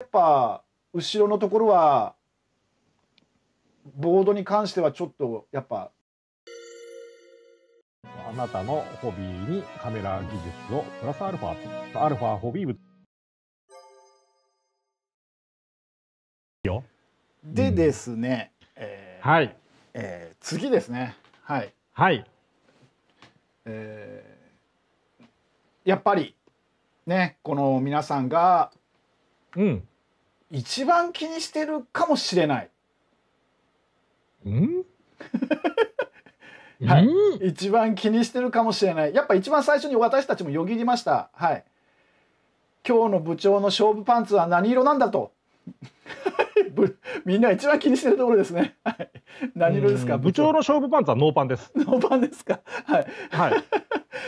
やっぱ後ろのところはボードに関してはちょっとやっぱあなたのホビーにカメラ技術をプラスアルファアルファホビー部よでですね、うん、えー、はい、えー、次ですねはいはいえー、やっぱりねこの皆さんが、うん、一番気にしてるかもしれない。ん はい、一番気にしてるかもしれない。やっぱ一番最初に私たちもよぎりました。はい。今日の部長の勝負パンツは何色なんだと。みんな一番気にしてるところですね。はい、何色ですか部長の勝負パンツはノーパンです。ノーパンですか。はい。はい。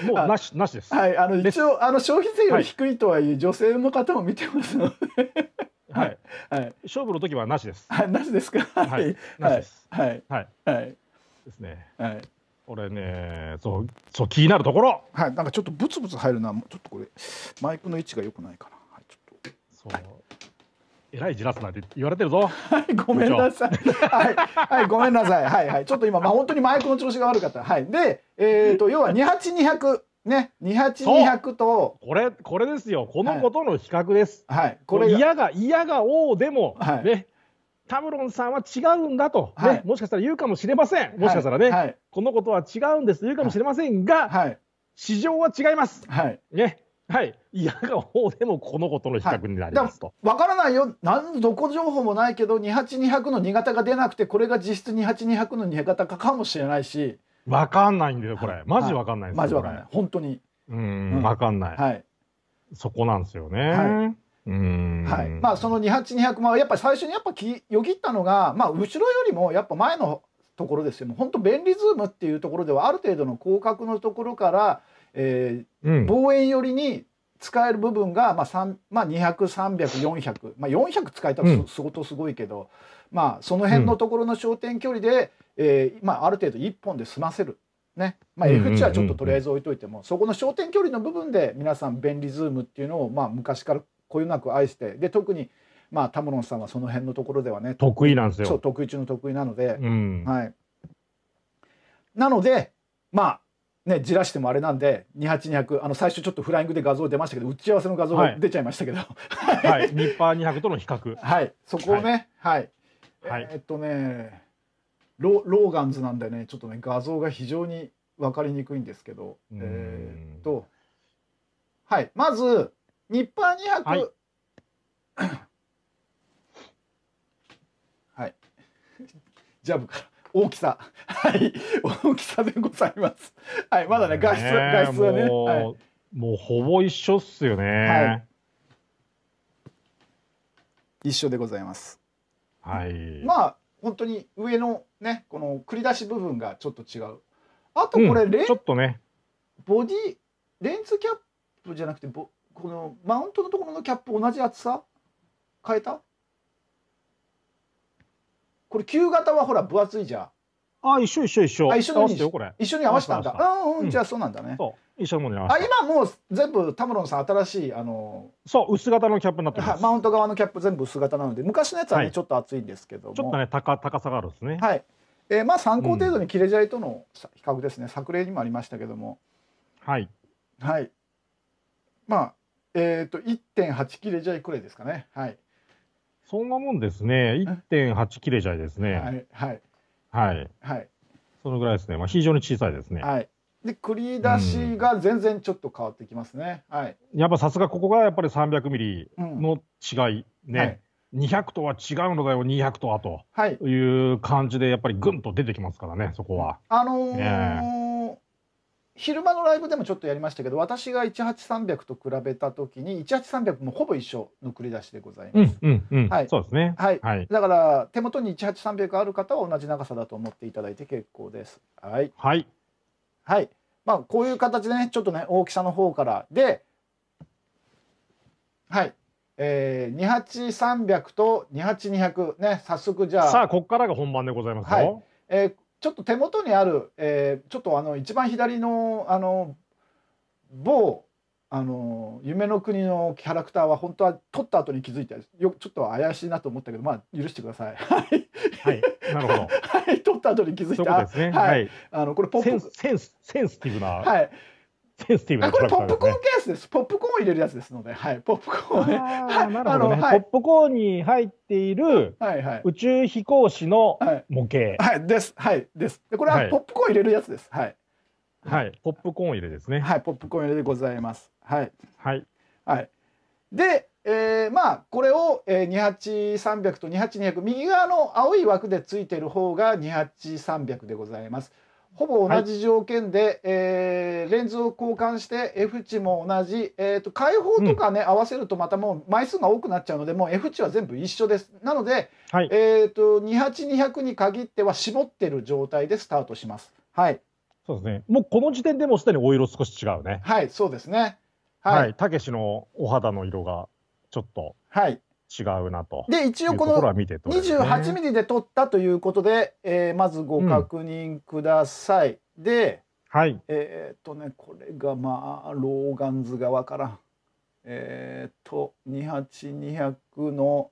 もうなし、なしです。はい、あの一応、あの消費税より低いとはいえ、女性の方も見てますので。はい、はい、勝負の時はなしです。はい、なしですか。はい、なしです。はい、はい、はい。ですね。はい。俺ね、そう、そう、気になるところ。はい、なんかちょっとブツブツ入るな、ちょっとこれ、マイクの位置が良くないかな。はい、ちょっと。そう。えらいじらすなんて言われてるぞ。はい、ごめんなさい。はい、はい、ごめんなさい。はい、はい、ちょっと今、まあ、本当にマイクの調子が悪かった。はい、で、えっ、ー、と、要は二八二百。ね、28200とこれこれですよこのことの比較です。はい、これ嫌が嫌が王でも、はい、ねタムロンさんは違うんだと、はい、ね、もしかしたら言うかもしれません、もしかしたらね、はい、このことは違うんですと言うかもしれませんが、はい、市場は違います。はいねはい、いやが王でもこのことの比較になりますと。わ、はい、からないよ、なんどこ情報もないけど、28200の2型が出なくて、これが実質28200の2型かかもしれないし、わかんないんだよ、これ。マジわかんないですマジわかんない。本当に。うん、わかんない。はい。そこなんですよね。はい。うん。はい。まあ、その2八二百0まあ、やっぱり最初にやっぱきよぎったのが、まあ、後ろよりもやっぱ前のところですよ。本当便利ズームっていうところでは、ある程度の広角のところから、えー、望遠寄りに使える部分が、まあ、まあ、2 0 0 3 0 0 4 0 0まあ、400使えたら相当すごいけど、まあ、その辺のところの焦点距離で、うん、えー、まあ、ある程度1本で済ませる。ねまあ、F 値はちょっととりあえず置いといても、そこの焦点距離の部分で皆さん便利ズームっていうのを、まあ、昔からこよなく愛してで特に、まあ、タムロンさんはその辺のところではね得意なんですよそう得意中の得意なので、うん、はい、なのでまあねじらしてもあれなんで28200あの最初ちょっとフライングで画像出ましたけど打ち合わせの画像が出ちゃいましたけど、はい、はい、ニッパー200との比較はいそこをねはい、はい、えー、っとねロローガンズなんでねちょっとね画像が非常に分かりにくいんですけどえー、っとはいまずニッパー200、はいはい、ジャブから大きさ、はい、大きさでございます。はい、まだね、画質、画質はね、もう、はい、うほぼ一緒っすよね、はい。一緒でございます。はい。まあ、本当に上のね、この繰り出し部分がちょっと違う。あとこれ、うん、ちょっとね、ボディ、レンズキャップじゃなくて、ボこのマウントのところのキャップ同じ厚さ変えたこれ旧型はほら分厚いじゃん。あ一緒一緒一緒。あ一緒のよこれ。一緒に合わせたんだ。うんうん、じゃあそうなんだね。そう一緒のものに合わせた。あ今もう全部タムロンさん新しいあのー、そう薄型のキャップになってます。マウント側のキャップ全部薄型なので昔のやつはね、はい、ちょっと厚いんですけども。ちょっとね高高さがあるんですね。はい。えー、まあ参考程度に切れジゃいとの比較ですね、うん、作例にもありましたけども。はい。はい。まあえっ、ー、と1.8切れジゃいくらいですかね。はい。そんなもんですね。1.8切れちゃいですね。はい。はい。はい。はい。そのぐらいですね。まあ、非常に小さいですね。はい。で、繰り出しが全然ちょっと変わってきますね。うん、はい。やっぱさすがここがやっぱり300ミリの違いね。うん、はい、200とは違うのだよ、200とはと、はい、いう感じで、やっぱりぐんと出てきますからね、そこは。あのーね昼間のライブでもちょっとやりましたけど私が18300と比べた時に18300もほぼ一緒の繰り出しでございます。うんうんうん、はい、そうですね、はい、だから手元に18300ある方は同じ長さだと思っていただいて結構です。はい、はい、はい、まあこういう形でねちょっとね大きさの方からではい、えー、28300と28200ね早速じゃあさあここからが本番でございますよ。はいえー、ちょっと手元にある、えー、ちょっとあの一番左のあの某あの夢の国のキャラクターは本当は撮った後に気づいてよちょっと怪しいなと思ったけどまあ許してくださ い。はい、なるほど。はい、撮った後に気づいた。そすはい、あのこれポップセンスセンスティブな。はい、センシティブなトラッね、これポップコーンケースです。ポップコーン入れるやつですので、はい、ポップコーンね。あなるほどね、はい、ポップコーンに入っている宇宙飛行士の模型。はい、はい、です。はい、です。でこれはポップコーン入れるやつです。はい。はい、ポップコーン入れですね。はい、ポップコーン入れでございます。はい。はい。はい。で、えー、まあこれを、えー、2 8 3と二八二百右側の青い枠でついてる方が二八三百でございます。ほぼ同じ条件で、はい、えー、レンズを交換して F 値も同じ、えーと、開放とかね、うん、合わせるとまたもう枚数が多くなっちゃうのでもう F 値は全部一緒ですなので、はい、えーと、28200に限っては絞ってる状態でスタートしますはいそうですねもうこの時点でもすでにお色少し違うねはいそうですねはいたけしのお肌の色がちょっとはい違うなと。で一応この28ミリで撮ったということで、えー、まずご確認ください。うん、で、はい、えっとねこれがまあローガンズ側から。えっと28200の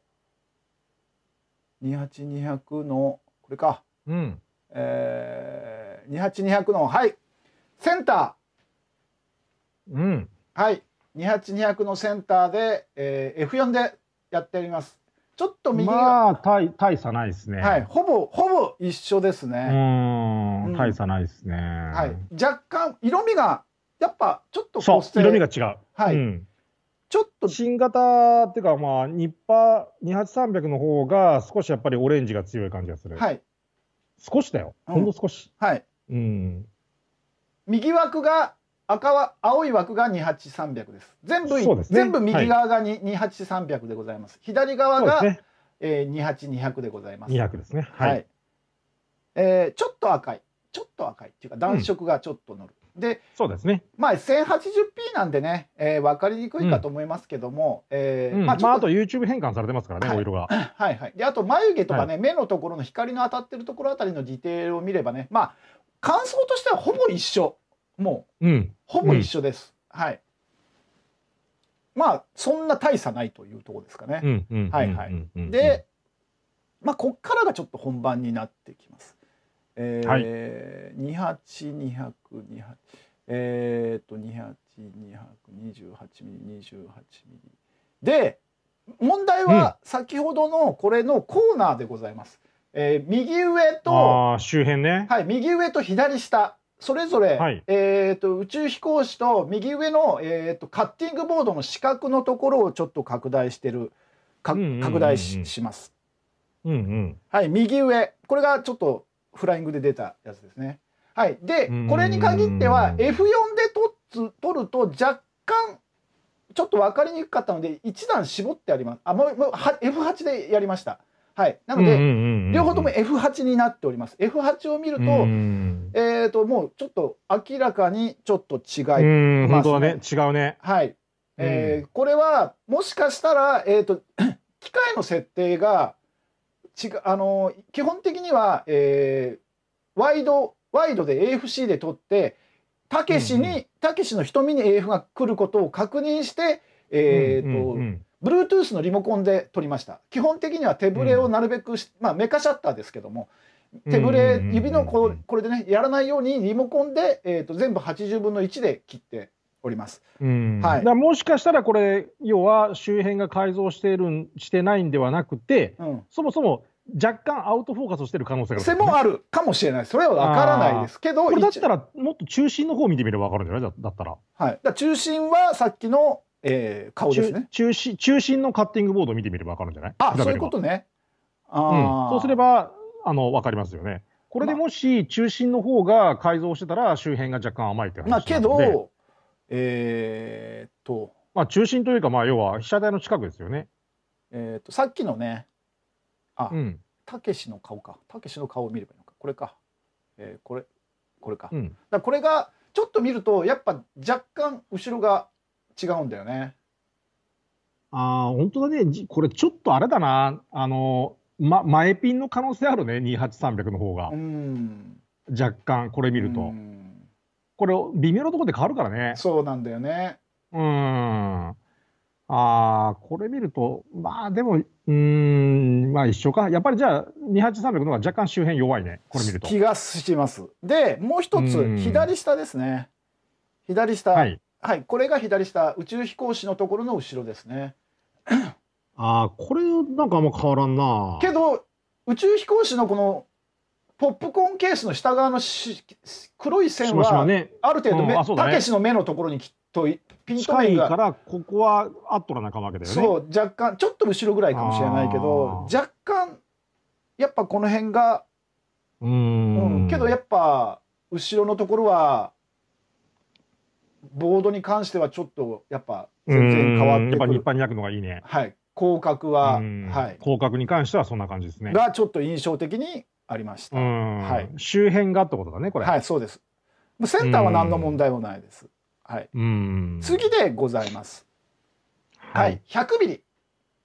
28200のこれか、うんえ28200のはいセンター、うん、はい28200のセンターで、えー、F4 でやっております。ちょっと右が、まあ、大大差ないですね。はい、ほぼほぼ一緒ですね。うん、大差ないですね。はい、若干色味がやっぱちょっとそう色味が違う。はい。うん、ちょっと新型っていうかまあニッパー28300の方が少しやっぱりオレンジが強い感じがする。はい。少しだよ。ほんの少し。はい。うん。右枠が赤は青い枠が28300です。全部、ね、全部右側が、二八28300でございます。左側が、ねえ二28200でございます。200ですね。はい。はい、えー、ちょっと赤い、ちょっと赤いっていうか暖色がちょっと乗る。うん、で、そうですね。まあ 1080p なんでね、えー、分かりにくいかと思いますけども、えまあちょっと、あ、と YouTube 変換されてますからね、はい、お色が。はいはい。であと眉毛とかね、目のところの光の当たってるところあたりのディテールを見ればね、まあ感想としてはほぼ一緒。もう、うん、ほぼ一緒です、うん、はいまあそんな大差ないというとこですかねはいはいでまあこっからがちょっと本番になってきますえー、はい、2 8 2 0 0 2 8えー、っと 28228mm28mm で問題は先ほどのこれのコーナーでございます、うん、えー、右上と周辺ねはい右上と左下それぞれ、はい、えっと、宇宙飛行士と右上の、えーと、カッティングボードの四角のところをちょっと拡大してる拡大し,、ます、うんうん、はい右上これがちょっとフライングで出たやつですねはいでこれに限っては F4 で撮撮ると若干ちょっと分かりにくかったので一段絞ってありますあもう F8 でやりましたはい、なので、両方とも F8 になっております。F8 を見ると、えっ、と、もうちょっと明らかにちょっと違います、ね。本当だね、違うね。はい。えー、これは、もしかしたら、えっ、ー、と、機械の設定が、ちあのー、基本的には、えー、ワイド、ワイドで AFC で撮って、たけしに、たけしの瞳に AF が来ることを確認して、えっ、と、うんうん Bluetooth のリモコンで撮りました基本的には手ぶれをなるべく、うん、まあ、メカシャッターですけども手ぶれ指のここれでねやらないようにリモコンで、えーと、全部80分の1で切っております、はい、もしかしたらこれ要は周辺が改造してるしてないんではなくて、うん、そもそも若干アウトフォーカスしてる可能性がある、ね、背もあるかもしれないそれは分からないですけどこれだったらもっと中心の方を見てみれば分かるんじゃないだったら,、はい、だ中心はさっきのえー、顔ですね中心中心のカッティングボードを見てみれば分かるんじゃないあそういうことねあ、うん、そうすればあの分かりますよねこれでもし中心の方が改造してたら周辺が若干甘いって話まあけどえー、っとまあ中心というかまあ要は被写体の近くですよねえー、っとさっきのねあたけしの顔かたけしの顔を見ればいいのかこれか、えー、これこれかうん、だこれがちょっと見るとやっぱ若干後ろが違うんだよね。ああ、本当だね。これちょっとあれだな。あの、ま、前ピンの可能性あるね。28300の方が。うん。若干、これ見ると。これ、微妙なところで変わるからね。そうなんだよね。うん。ああ、これ見ると、まあでも、うん、まあ一緒か。やっぱりじゃあ、28300の方が若干周辺弱いね。これ見ると。気がします。で、もう一つ、左下ですね。左下。はい。はい、これが左下、宇宙飛行士のところの後ろですね。ああ、これなんかあんま変わらんな。けど、宇宙飛行士のこのポップコーンケースの下側の黒い線は、ある程度たけしの目のところにきっとピンと面いからここはあっとらなかわけだよねそう若干ちょっと後ろぐらいかもしれないけど若干やっぱこの辺がうん、けどやっぱ後ろのところはボードに関してはちょっとやっぱ全然変わってやっぱに焼くのがいいね。はい。広角は、はい。広角に関してはそんな感じですね。がちょっと印象的にありました。はい。周辺がってことだね、これ。はい、そうです。センターは何の問題もないです。はい。次でございます。はい。100ミリ。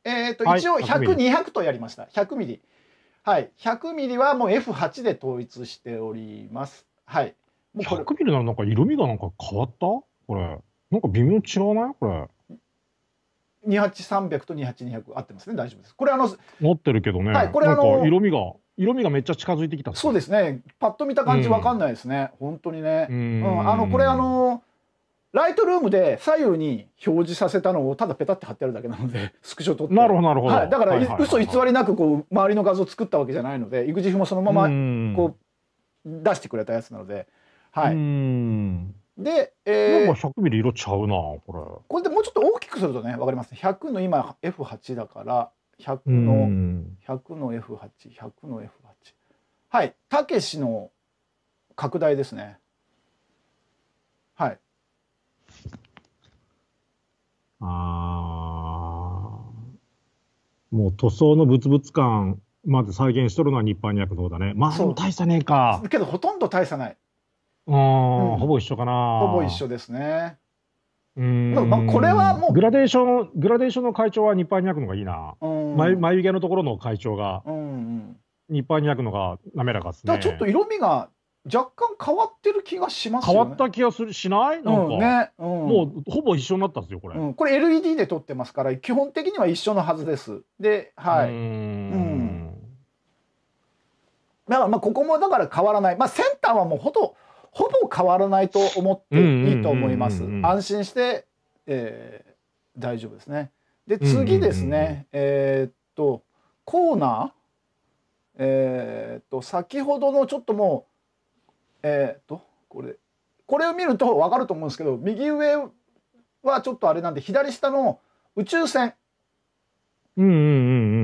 えっ、と、一応100、200とやりました。100ミリ。はい。100ミリはもう F8 で統一しております。はい。もうこれ100ミリならなんか色味がなんか変わったこれ。なんか微妙違わないこれ。28300と28200合ってますね大丈夫ですこれあの持ってるけどね、はい、これあの色味が色味がめっちゃ近づいてきたそうですねパッと見た感じわかんないですね、うん、本当にねうん、あのこれあのライトルームで左右に表示させたのをただペタって貼ってあるだけなので スクショ撮ってなるほどなるほど、はい、だから、はいはい、嘘偽りなくこう周りの画像を作ったわけじゃないので育児フもそのままこう出してくれたやつなので。はい。で、えー、も100ミリ色ちゃうなこれ。これでもうちょっと大きくするとねわかります。100の今 F8 だから100の100の F8、100の F8。はい、たけしの拡大ですね。はい。ああ、もう塗装のブツブツ感まず再現しとるのは日版に役の方だね。まあ、そう大差ねえか。けどほとんど大差ない。うん、ほぼ一緒かな。ほぼ一緒ですね。うん。まあ、これはもう。グラデーション、グラデーションの会長は日配に開くのがいいな。うん眉眉毛のところの会長が、日配に開くのが滑らかですね。ちょっと色味が若干変わってる気がします、ね、変わった気がするしないなんか、うんねうん、もうほぼ一緒になったんですよこれ、うん、これ LED で撮ってますから基本的には一緒のはずですではいうんだからまあここもだから変わらないまあセンターはもうほとほぼ変わらないと思っていいと思います。安心して、えー、大丈夫ですね。で次ですね、えっとコーナーえっと先ほどのちょっともうえー、っとこれこれを見ると分かると思うんですけど右上はちょっとあれなんで左下の宇宙船。うんうんうんう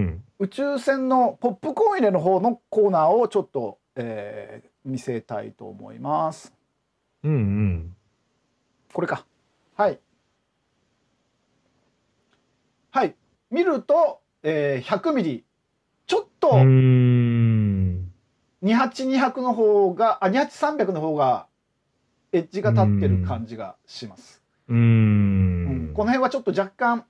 ん、宇宙船のポップコーン入れの方のコーナーをちょっと、えー、見せたいと思います。うんうん。これか。はい。はい。見ると、えー、100ミリ。ちょっと、28200の方が、あ、28300の方が、エッジが立ってる感じがします。うんうん、この辺はちょっと若干、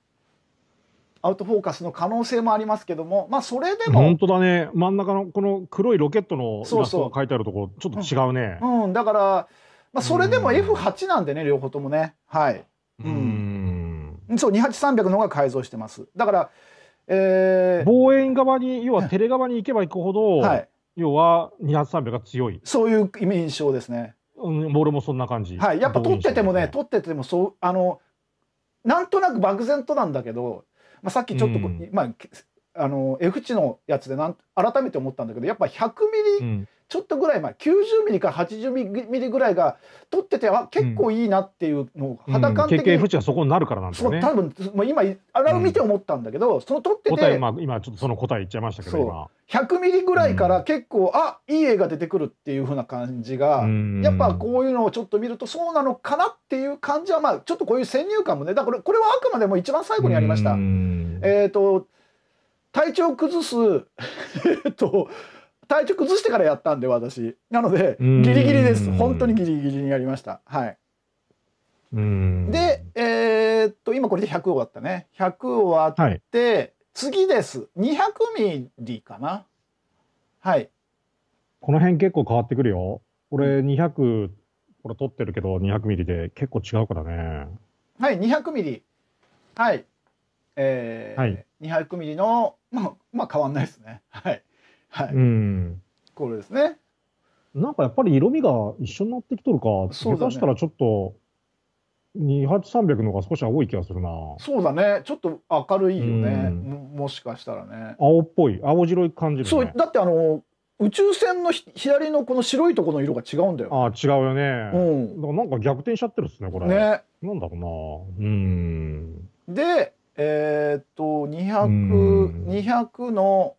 アウトフォーカスの可能性もありますけども、まあ、それでも。本当だね、真ん中のこの黒いロケットのイラストが書いてあるところ、ちょっと違うね。うん、うん、だから、まあ、それでも F8 なんでね、両方ともね。はい。うん。うんそう、28300の方が改造してます。だから、えー、望遠側に、要はテレ側に行けば行くほど、はい、要は28300が強い。そういう印象ですね。うん、ルもそんな感じ。はい、やっぱ撮っててもね、ね撮っててもそう、あの、なんとなく漠然となんだけど、まあ、さっきちょっと、うん、まああの F 値のやつでなん改めて思ったんだけどやっぱ100ミリちょっとぐらい前90ミリか80ミリぐらいが撮っててあ結構いいなっていうのを肌感的に、うん、うん、そこになるからなんですね多分今あれを見て思ったんだけど、うん、その撮ってて答え、まあ、今ちょっとその答え言っちゃいましたけど今100ミリぐらいから結構、うん、あいい絵が出てくるっていうふうな感じが、やっぱこういうのをちょっと見るとそうなのかなっていう感じはまあちょっとこういう先入観もねだからこれはあくまでも一番最後にありました。えっ、ー、と体調崩す えっと体調崩してからやったんで私なのでギリギリです本当にギリギリにやりましたはいでえー、っと今これで100終わったね100終わって、はい、次です200ミリかなはいこの辺結構変わってくるよ俺200これ取ってるけど200ミリで結構違うからねはい200ミリはいえーはい、200ミリのまあまあ変わんないですねはいはい、うん、これですねなんかやっぱり色味が一緒になってきとるか、そうね、下手したらちょっと28300の方が少し青い気がするなそうだねちょっと明るいよね、もしかしたらね青っぽい青白い感じ、ね、そうだってあの宇宙船の左のこの白いとこの色が違うんだよああ違うよねうんだからなんか逆転しちゃってるっすねこれねなんだろうなうんでえー、っと200200の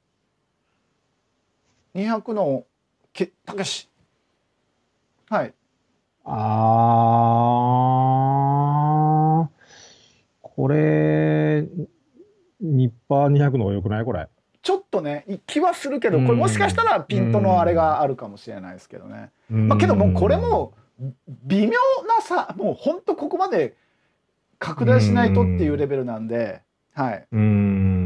200のけたけしはいあーこれニッパー200の方がよくないこれちょっとね気はするけどこれもしかしたらピントのあれがあるかもしれないですけどね、まあ、けどもうこれも微妙なさもうほんとここまで拡大しないとっていうレベルなんではい。うん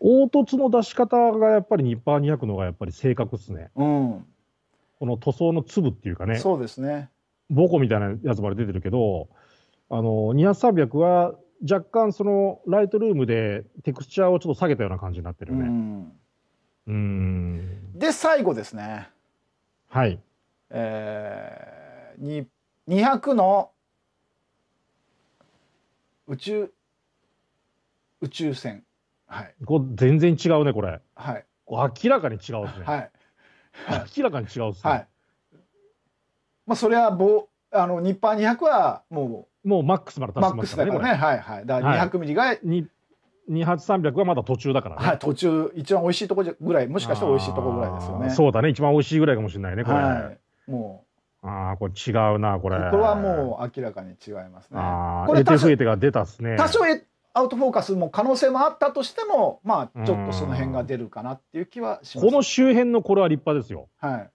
凹凸の出し方がやっぱり2パー200のがやっぱり正確ですね。うん、この塗装の粒っていうかね。そうですね。ボコみたいなやつまで出てるけど、あの、200、300は若干そのライトルームでテクスチャーをちょっと下げたような感じになってるよね。うん。うんで、最後ですね。はい。えー、200の宇宙、宇宙船。はい、こう全然違うね、これ。はい、こう明らかに違うですね。はい、明らかに違うですね。はい、まあ、それは棒あのニッパー200はもうもうマックスまで達しましたね。マックスだからね、はいはい。だから200ミリが、はい、28300はまだ途中だからね。はい、途中一番美味しいとこぐらい、もしかしたら美味しいとこぐらいですよね。そうだね、一番美味しいぐらいかもしれないね、これ。はい、もう。ああ、これ違うな、これ。これはもう明らかに違いますね。ああ、これ FF エテが出たっすね。多少えアウトフォーカスも可能性もあったとしてもまあちょっとその辺が出るかなっていう気はしますこの周辺のこれは立派ですよはい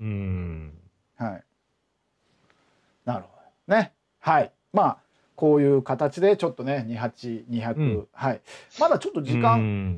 うんはいなるほどねはいまあこういう形でちょっとね28200、うん、はいまだちょっと時間